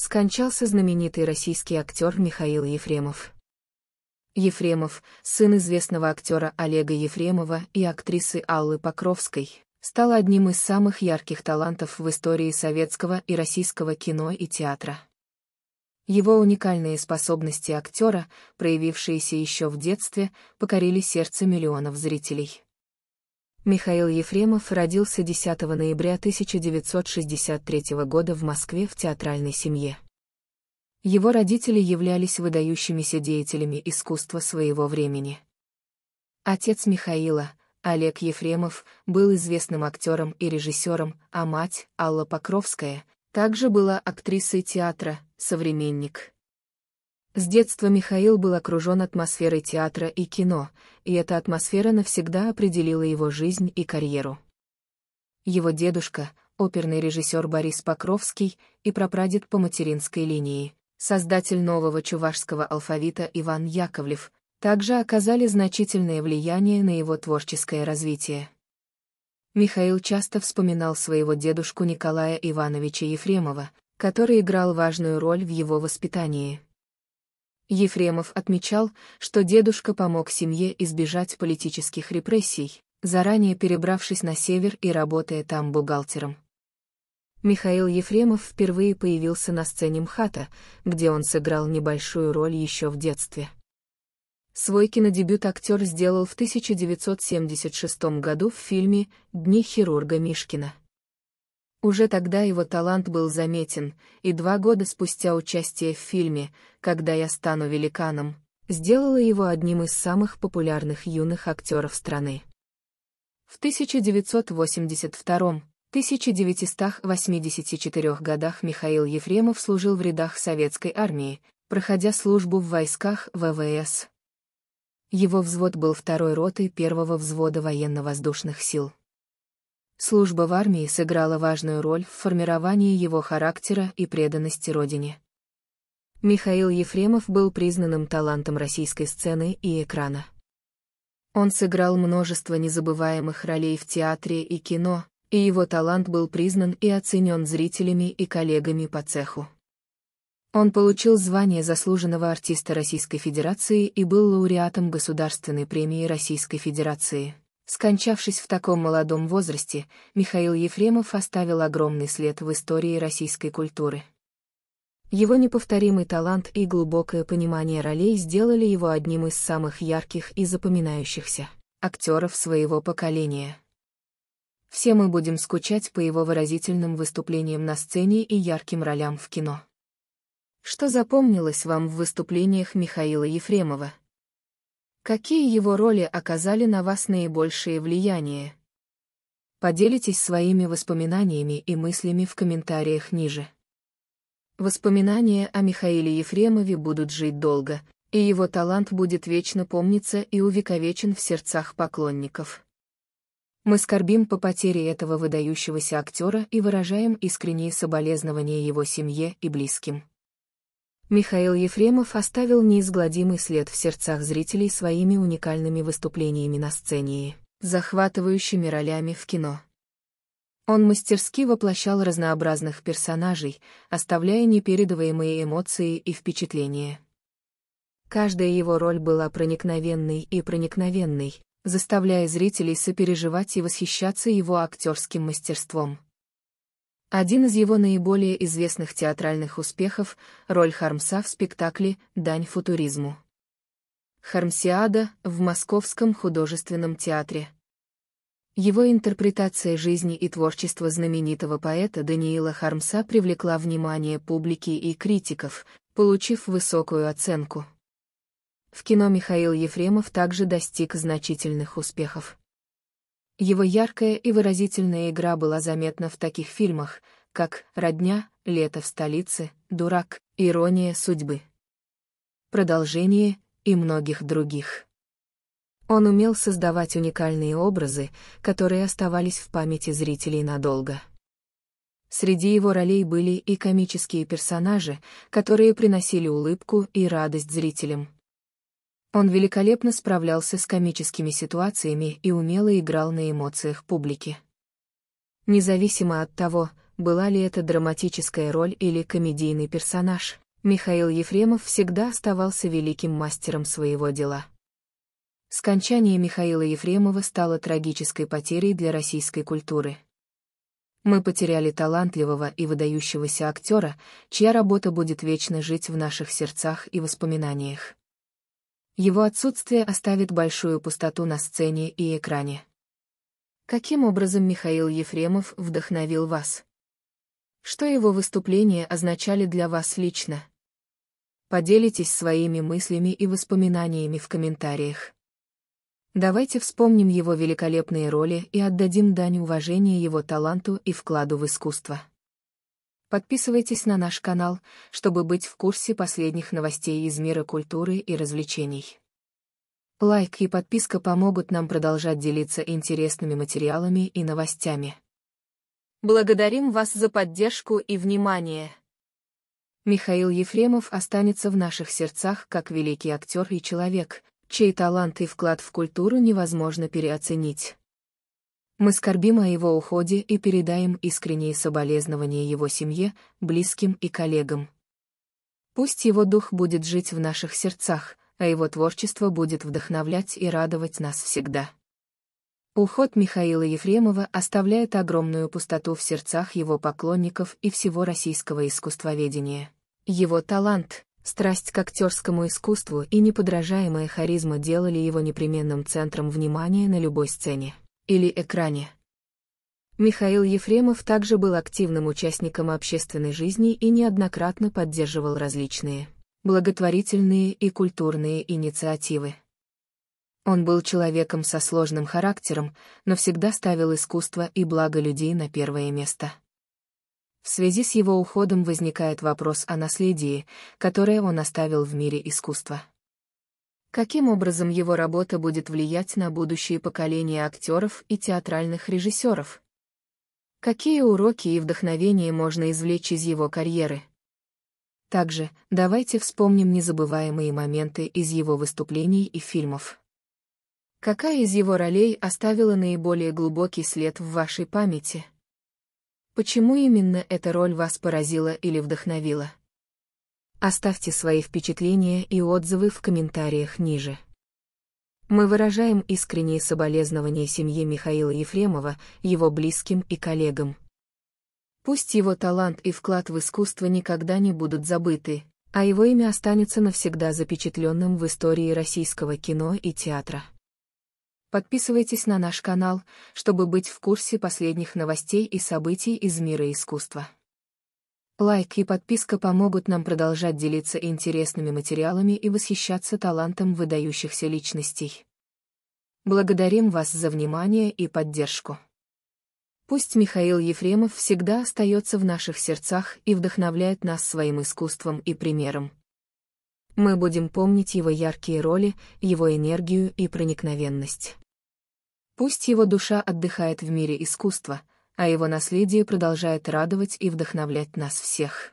скончался знаменитый российский актер Михаил Ефремов. Ефремов, сын известного актера Олега Ефремова и актрисы Аллы Покровской, стал одним из самых ярких талантов в истории советского и российского кино и театра. Его уникальные способности актера, проявившиеся еще в детстве, покорили сердце миллионов зрителей. Михаил Ефремов родился 10 ноября 1963 года в Москве в театральной семье. Его родители являлись выдающимися деятелями искусства своего времени. Отец Михаила, Олег Ефремов, был известным актером и режиссером, а мать, Алла Покровская, также была актрисой театра «Современник». С детства Михаил был окружен атмосферой театра и кино, и эта атмосфера навсегда определила его жизнь и карьеру. Его дедушка, оперный режиссер Борис Покровский и прапрадед по материнской линии, создатель нового чувашского алфавита Иван Яковлев, также оказали значительное влияние на его творческое развитие. Михаил часто вспоминал своего дедушку Николая Ивановича Ефремова, который играл важную роль в его воспитании. Ефремов отмечал, что дедушка помог семье избежать политических репрессий, заранее перебравшись на север и работая там бухгалтером. Михаил Ефремов впервые появился на сцене МХАТа, где он сыграл небольшую роль еще в детстве. Свой кинодебют актер сделал в 1976 году в фильме «Дни хирурга Мишкина». Уже тогда его талант был заметен, и два года спустя участие в фильме «Когда я стану великаном» сделало его одним из самых популярных юных актеров страны. В 1982-1984 годах Михаил Ефремов служил в рядах советской армии, проходя службу в войсках ВВС. Его взвод был второй ротой первого взвода военно-воздушных сил. Служба в армии сыграла важную роль в формировании его характера и преданности родине. Михаил Ефремов был признанным талантом российской сцены и экрана. Он сыграл множество незабываемых ролей в театре и кино, и его талант был признан и оценен зрителями и коллегами по цеху. Он получил звание заслуженного артиста Российской Федерации и был лауреатом Государственной премии Российской Федерации. Скончавшись в таком молодом возрасте, Михаил Ефремов оставил огромный след в истории российской культуры. Его неповторимый талант и глубокое понимание ролей сделали его одним из самых ярких и запоминающихся актеров своего поколения. Все мы будем скучать по его выразительным выступлениям на сцене и ярким ролям в кино. Что запомнилось вам в выступлениях Михаила Ефремова? Какие его роли оказали на вас наибольшее влияние? Поделитесь своими воспоминаниями и мыслями в комментариях ниже. Воспоминания о Михаиле Ефремове будут жить долго, и его талант будет вечно помниться и увековечен в сердцах поклонников. Мы скорбим по потере этого выдающегося актера и выражаем искренние соболезнования его семье и близким. Михаил Ефремов оставил неизгладимый след в сердцах зрителей своими уникальными выступлениями на сцене и захватывающими ролями в кино. Он мастерски воплощал разнообразных персонажей, оставляя непередаваемые эмоции и впечатления. Каждая его роль была проникновенной и проникновенной, заставляя зрителей сопереживать и восхищаться его актерским мастерством. Один из его наиболее известных театральных успехов — роль Хармса в спектакле «Дань футуризму». Хармсиада в Московском художественном театре. Его интерпретация жизни и творчества знаменитого поэта Даниила Хармса привлекла внимание публики и критиков, получив высокую оценку. В кино Михаил Ефремов также достиг значительных успехов. Его яркая и выразительная игра была заметна в таких фильмах, как «Родня», «Лето в столице», «Дурак», «Ирония судьбы», «Продолжение» и многих других. Он умел создавать уникальные образы, которые оставались в памяти зрителей надолго. Среди его ролей были и комические персонажи, которые приносили улыбку и радость зрителям, он великолепно справлялся с комическими ситуациями и умело играл на эмоциях публики. Независимо от того, была ли это драматическая роль или комедийный персонаж, Михаил Ефремов всегда оставался великим мастером своего дела. Скончание Михаила Ефремова стало трагической потерей для российской культуры. Мы потеряли талантливого и выдающегося актера, чья работа будет вечно жить в наших сердцах и воспоминаниях. Его отсутствие оставит большую пустоту на сцене и экране. Каким образом Михаил Ефремов вдохновил вас? Что его выступления означали для вас лично? Поделитесь своими мыслями и воспоминаниями в комментариях. Давайте вспомним его великолепные роли и отдадим дань уважения его таланту и вкладу в искусство. Подписывайтесь на наш канал, чтобы быть в курсе последних новостей из мира культуры и развлечений. Лайк и подписка помогут нам продолжать делиться интересными материалами и новостями. Благодарим вас за поддержку и внимание. Михаил Ефремов останется в наших сердцах как великий актер и человек, чей талант и вклад в культуру невозможно переоценить. Мы скорбим о его уходе и передаем искренние соболезнования его семье, близким и коллегам. Пусть его дух будет жить в наших сердцах, а его творчество будет вдохновлять и радовать нас всегда. Уход Михаила Ефремова оставляет огромную пустоту в сердцах его поклонников и всего российского искусствоведения. Его талант, страсть к актерскому искусству и неподражаемая харизма делали его непременным центром внимания на любой сцене или экране. Михаил Ефремов также был активным участником общественной жизни и неоднократно поддерживал различные благотворительные и культурные инициативы. Он был человеком со сложным характером, но всегда ставил искусство и благо людей на первое место. В связи с его уходом возникает вопрос о наследии, которое он оставил в мире искусства. Каким образом его работа будет влиять на будущие поколения актеров и театральных режиссеров? Какие уроки и вдохновения можно извлечь из его карьеры? Также давайте вспомним незабываемые моменты из его выступлений и фильмов. Какая из его ролей оставила наиболее глубокий след в вашей памяти? Почему именно эта роль вас поразила или вдохновила? Оставьте свои впечатления и отзывы в комментариях ниже. Мы выражаем искренние соболезнования семье Михаила Ефремова, его близким и коллегам. Пусть его талант и вклад в искусство никогда не будут забыты, а его имя останется навсегда запечатленным в истории российского кино и театра. Подписывайтесь на наш канал, чтобы быть в курсе последних новостей и событий из мира искусства. Лайк и подписка помогут нам продолжать делиться интересными материалами и восхищаться талантом выдающихся личностей. Благодарим вас за внимание и поддержку. Пусть Михаил Ефремов всегда остается в наших сердцах и вдохновляет нас своим искусством и примером. Мы будем помнить его яркие роли, его энергию и проникновенность. Пусть его душа отдыхает в мире искусства, а его наследие продолжает радовать и вдохновлять нас всех.